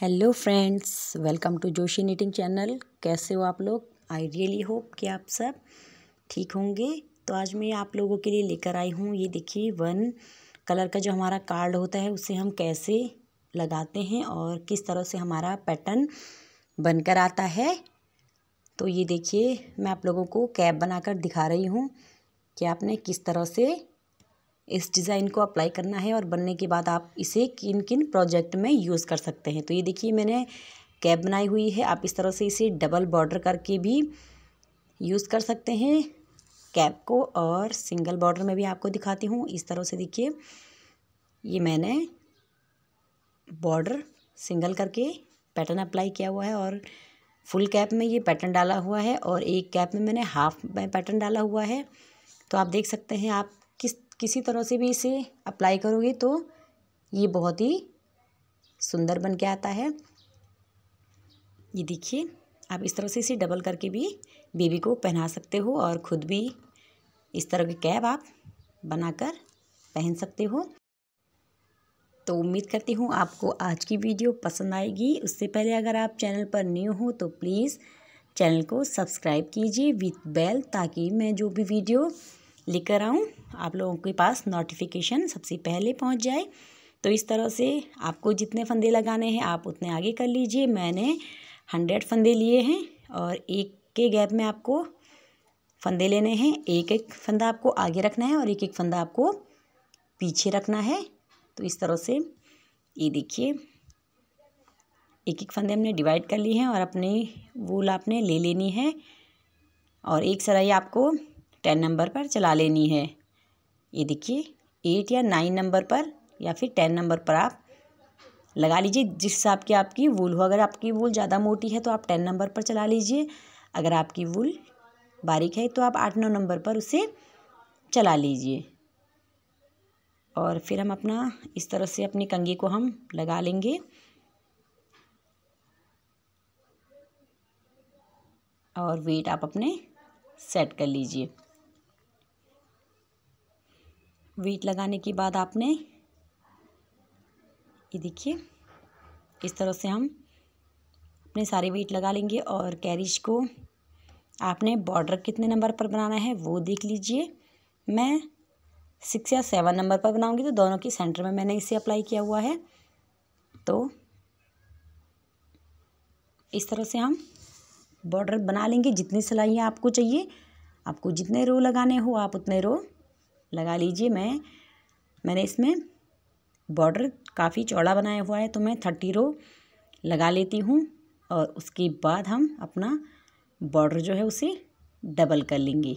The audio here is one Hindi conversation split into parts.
hello friends welcome to Joshi knitting channel कैसे हो आप लोग आई रियली होप कि आप सब ठीक होंगे तो आज मैं आप लोगों के लिए लेकर आई हूँ ये देखिए वन कलर का जो हमारा कार्ड होता है उसे हम कैसे लगाते हैं और किस तरह से हमारा पैटर्न बनकर आता है तो ये देखिए मैं आप लोगों को कैप बनाकर दिखा रही हूँ कि आपने किस तरह से इस डिज़ाइन को अप्लाई करना है और बनने के बाद आप इसे किन किन प्रोजेक्ट में यूज़ कर सकते हैं तो ये देखिए मैंने कैप बनाई हुई है आप इस तरह से इसे डबल बॉर्डर करके भी यूज़ कर सकते हैं कैप को और सिंगल बॉर्डर में भी आपको दिखाती हूँ इस तरह से देखिए ये मैंने बॉर्डर सिंगल करके पैटर्न अप्लाई किया हुआ है और फुल कैप में ये पैटर्न डाला हुआ है और एक कैप में मैंने हाफ पैटर्न डाला हुआ है तो आप देख सकते हैं आप किसी तरह से भी इसे अप्लाई करोगे तो ये बहुत ही सुंदर बन के आता है ये देखिए आप इस तरह से इसे डबल करके भी बेबी को पहना सकते हो और ख़ुद भी इस तरह की कैब आप बनाकर पहन सकते हो तो उम्मीद करती हूँ आपको आज की वीडियो पसंद आएगी उससे पहले अगर आप चैनल पर न्यू हो तो प्लीज़ चैनल को सब्सक्राइब कीजिए विथ बेल ताकि मैं जो भी वीडियो लेकर आऊँ आप लोगों के पास नोटिफिकेशन सबसे पहले पहुँच जाए तो इस तरह से आपको जितने फंदे लगाने हैं आप उतने आगे कर लीजिए मैंने हंड्रेड फंदे लिए हैं और एक के गैप में आपको फंदे लेने हैं एक एक फंदा आपको आगे रखना है और एक एक फंदा आपको पीछे रखना है तो इस तरह से ये देखिए एक एक फंदे हमने डिवाइड कर लिए हैं और अपनी वूल आपने ले लेनी है और एक सराई आपको टेन नंबर पर चला लेनी है ये देखिए एट या नाइन नंबर पर या फिर टेन नंबर पर आप लगा लीजिए जिस हिसाब की आपकी वूल हो अगर आपकी वूल ज़्यादा मोटी है तो आप टेन नंबर पर चला लीजिए अगर आपकी वूल बारीक है तो आप आठ नौ नंबर पर उसे चला लीजिए और फिर हम अपना इस तरह से अपनी कंगी को हम लगा लेंगे और वेट आप अपने सेट कर लीजिए वीट लगाने के बाद आपने ये देखिए इस तरह से हम अपने सारे वीट लगा लेंगे और कैरिज को आपने बॉर्डर कितने नंबर पर बनाना है वो देख लीजिए मैं सिक्स या सेवन नंबर पर बनाऊंगी तो दोनों के सेंटर में मैंने इसे अप्लाई किया हुआ है तो इस तरह से हम बॉर्डर बना लेंगे जितनी सिलाइयाँ आपको चाहिए आपको जितने रो लगाने हो आप उतने रो लगा लीजिए मैं मैंने इसमें बॉर्डर काफ़ी चौड़ा बनाया हुआ है तो मैं थर्टी रो लगा लेती हूँ और उसके बाद हम अपना बॉर्डर जो है उसे डबल कर लेंगे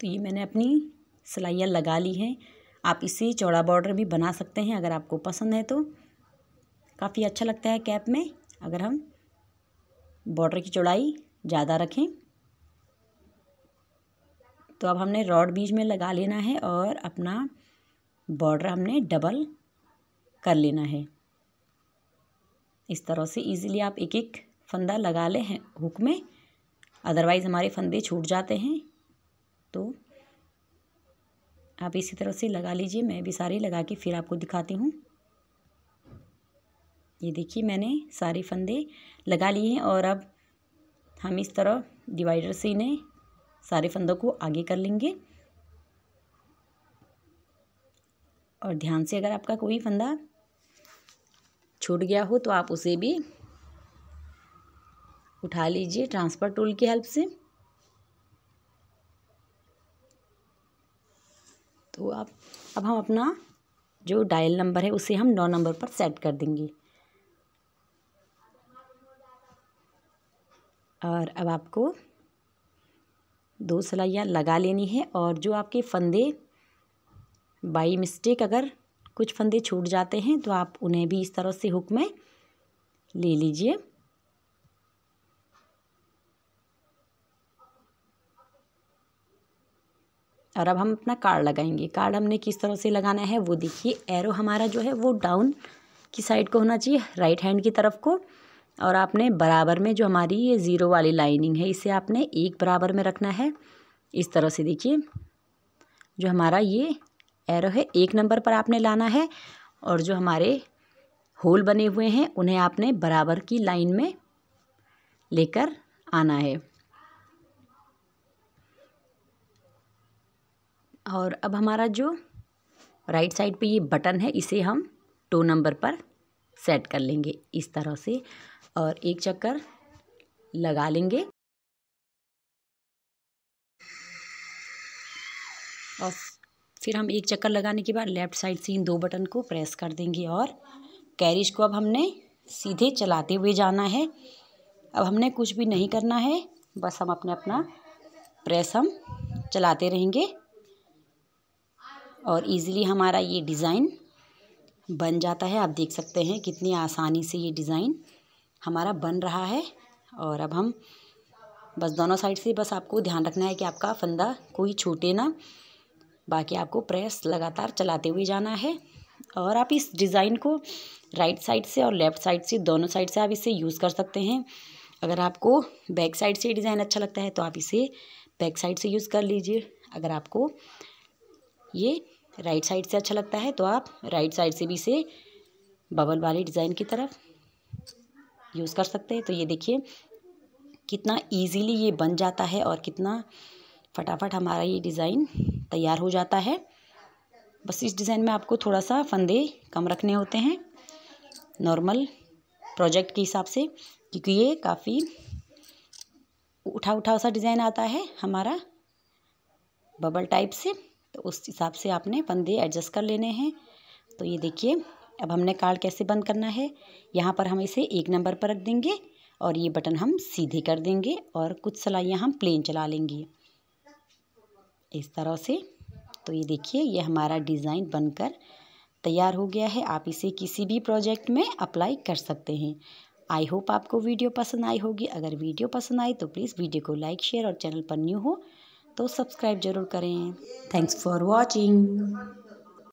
तो ये मैंने अपनी सिलाइयाँ लगा ली हैं आप इसे चौड़ा बॉर्डर भी बना सकते हैं अगर आपको पसंद है तो काफ़ी अच्छा लगता है कैप में अगर हम बॉर्डर की चौड़ाई ज़्यादा रखें तो अब हमने रॉड बीज में लगा लेना है और अपना बॉर्डर हमने डबल कर लेना है इस तरह से इजीली आप एक एक फंदा लगा ले हैं हुक में अदरवाइज़ हमारे फंदे छूट जाते हैं तो आप इसी तरह से लगा लीजिए मैं भी सारे लगा के फिर आपको दिखाती हूँ ये देखिए मैंने सारे फंदे लगा लिए हैं और अब हम इस तरह डिवाइडर से इन्हें सारे फंदों को आगे कर लेंगे और ध्यान से अगर आपका कोई फंदा छूट गया हो तो आप उसे भी उठा लीजिए ट्रांसफ़र टूल की हेल्प से तो आप अब हम अपना जो डायल नंबर है उसे हम नौ नंबर पर सेट कर देंगे और अब आपको दो सलाइयाँ लगा लेनी है और जो आपके फंदे बाई मिस्टेक अगर कुछ फंदे छूट जाते हैं तो आप उन्हें भी इस तरह से हुक में ले लीजिए और अब हम अपना कार्ड लगाएंगे कार्ड हमने किस तरह से लगाना है वो देखिए एरो हमारा जो है वो डाउन की साइड को होना चाहिए राइट हैंड की तरफ को और आपने बराबर में जो हमारी ये ज़ीरो वाली लाइनिंग है इसे आपने एक बराबर में रखना है इस तरह से देखिए जो हमारा ये एरो है एक नंबर पर आपने लाना है और जो हमारे होल बने हुए हैं उन्हें आपने बराबर की लाइन में लेकर आना है और अब हमारा जो राइट साइड पे ये बटन है इसे हम टू नंबर पर सेट कर लेंगे इस तरह से और एक चक्कर लगा लेंगे और फिर हम एक चक्कर लगाने के बाद लेफ़्ट साइड से इन दो बटन को प्रेस कर देंगे और कैरिज को अब हमने सीधे चलाते हुए जाना है अब हमने कुछ भी नहीं करना है बस हम अपने अपना प्रेस हम चलाते रहेंगे और इजीली हमारा ये डिज़ाइन बन जाता है आप देख सकते हैं कितनी आसानी से ये डिज़ाइन हमारा बन रहा है और अब हम बस दोनों साइड से बस आपको ध्यान रखना है कि आपका फंदा कोई छूटे ना बाकी आपको प्रेस लगातार चलाते हुए जाना है और आप इस डिज़ाइन को राइट साइड से और लेफ़्ट साइड से दोनों साइड से आप इसे यूज़ कर सकते हैं अगर आपको बैक साइड से डिज़ाइन अच्छा लगता है तो आप इसे बैक साइड से यूज़ कर लीजिए अगर आपको ये राइट साइड से अच्छा लगता है तो आप राइट साइड से भी इसे बबल वाले डिज़ाइन की तरफ यूज़ कर सकते हैं तो ये देखिए कितना इजीली ये बन जाता है और कितना फटाफट हमारा ये डिज़ाइन तैयार हो जाता है बस इस डिज़ाइन में आपको थोड़ा सा फंदे कम रखने होते हैं नॉर्मल प्रोजेक्ट के हिसाब से क्योंकि ये काफ़ी उठा उठा सा डिज़ाइन आता है हमारा बबल टाइप से तो उस हिसाब से आपने फंदे एडजस्ट कर लेने हैं तो ये देखिए अब हमने कार्ड कैसे बंद करना है यहाँ पर हम इसे एक नंबर पर रख देंगे और ये बटन हम सीधे कर देंगे और कुछ सलाइयाँ हम प्लेन चला लेंगे इस तरह से तो ये देखिए ये हमारा डिज़ाइन बनकर तैयार हो गया है आप इसे किसी भी प्रोजेक्ट में अप्लाई कर सकते हैं आई होप आपको वीडियो पसंद आई होगी अगर वीडियो पसंद आई तो प्लीज़ वीडियो को लाइक शेयर और चैनल पर न्यू हो तो सब्सक्राइब जरूर करें थैंक्स फॉर वॉचिंग